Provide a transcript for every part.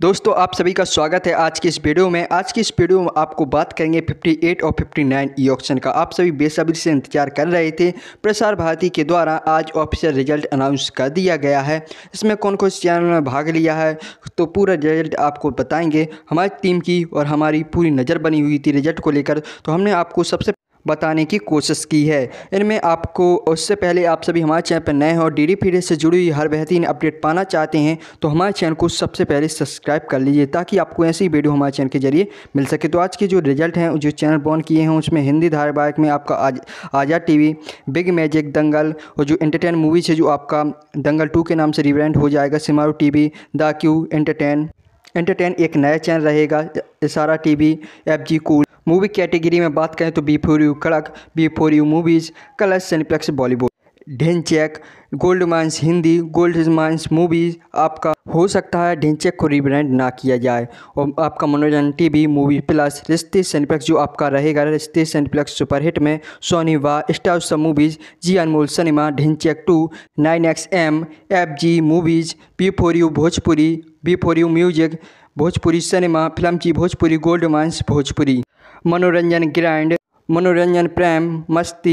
दोस्तों आप सभी का स्वागत है आज की इस वीडियो में आज की इस वीडियो में आपको बात करेंगे 58 और 59 ई ऑप्शन का आप सभी बेसब्री से इंतजार कर रहे थे प्रसार भारती के द्वारा आज ऑफिशियल रिजल्ट अनाउंस कर दिया गया है इसमें कौन कौन चैनल में भाग लिया है तो पूरा रिजल्ट आपको बताएंगे हमारी टीम की और हमारी पूरी नज़र बनी हुई थी रिजल्ट को लेकर तो हमने आपको सबसे बताने की कोशिश की है इनमें आपको उससे पहले आप सभी हमारे चैनल पर नए हैं और डी डी से जुड़ी हुई हर बेहतरीन अपडेट पाना चाहते हैं तो हमारे चैनल को सबसे पहले सब्सक्राइब कर लीजिए ताकि आपको ऐसी वीडियो हमारे चैनल के जरिए मिल सके तो आज के जो रिजल्ट हैं जो चैनल बॉन किए हैं उसमें हिंदी धारावाहिक में आपका आज आज़ाद टी बिग मैजिक दंगल और जो इंटरटेन मूवीज़ है जो आपका दंगल टू के नाम से रिब्रांड हो जाएगा सिमारू वी द क्यू एंटरटेन एंटरटेन एक नया चैनल रहेगा Ishara TV F G cool movie category में बात करें तो B four U Kadak B four U movies Colors Cineplex Bollywood Dhinchaak Gold Mines Hindi Gold Mines movies आपका हो सकता है ढेंचैक को रिब्रांड ना किया जाए और आपका मनोरंजन टीवी मूवी प्लस रिश्ते सेनप्लेक्स जो आपका रहेगा रिश्ते सेंटप्लेक्स सुपरहिट में Soni Wah Star Sab movies Zee Anmol cinema Dhinchaak two nine X M F G movies P four U Bhojpuri B four U music Bhojpuri cinema film Zee Bhojpuri Gold Mines Bhojpuri Manoranjan grand Manoranjan प्रेम मस्ती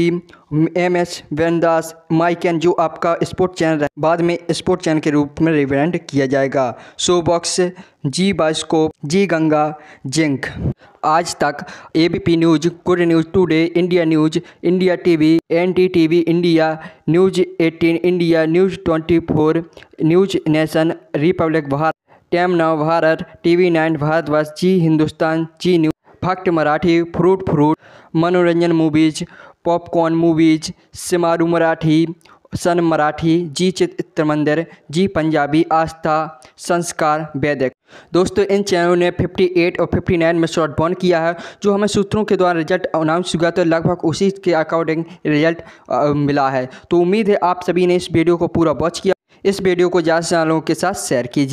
एम एस वेनदास माइक एन जो आपका स्पोर्ट चैनल है बाद में स्पोर्ट चैनल के रूप में रिब्रांड किया जाएगा show box Zee bioscope Zee Ganga Zing Aaj Tak ABP news good news today India news India TV NDTV India news 18 India news 24 news nation Republic Bharat Times Navbharat V nine Bharatvarsh Zee Hindustan Zee news भक्त मराठी फ्रूट फ्रूट Manoranjan movies popcorn movies Shemaroo Marathi Sun Marathi Zee Chitramandir जी पंजाबी आस्था संस्कार वैदिक दोस्तों इन चैनलों ने 58 और 59 में शॉर्ट बॉन्ड किया है जो हमें सूत्रों के द्वारा रिजल्ट अनाउंस हुआ तो लगभग उसी के अकॉर्डिंग रिजल्ट मिला है तो उम्मीद है आप सभी ने इस वीडियो को पूरा वॉच किया इस वीडियो को ज़्यादा से लोगों के साथ शेयर कीजिए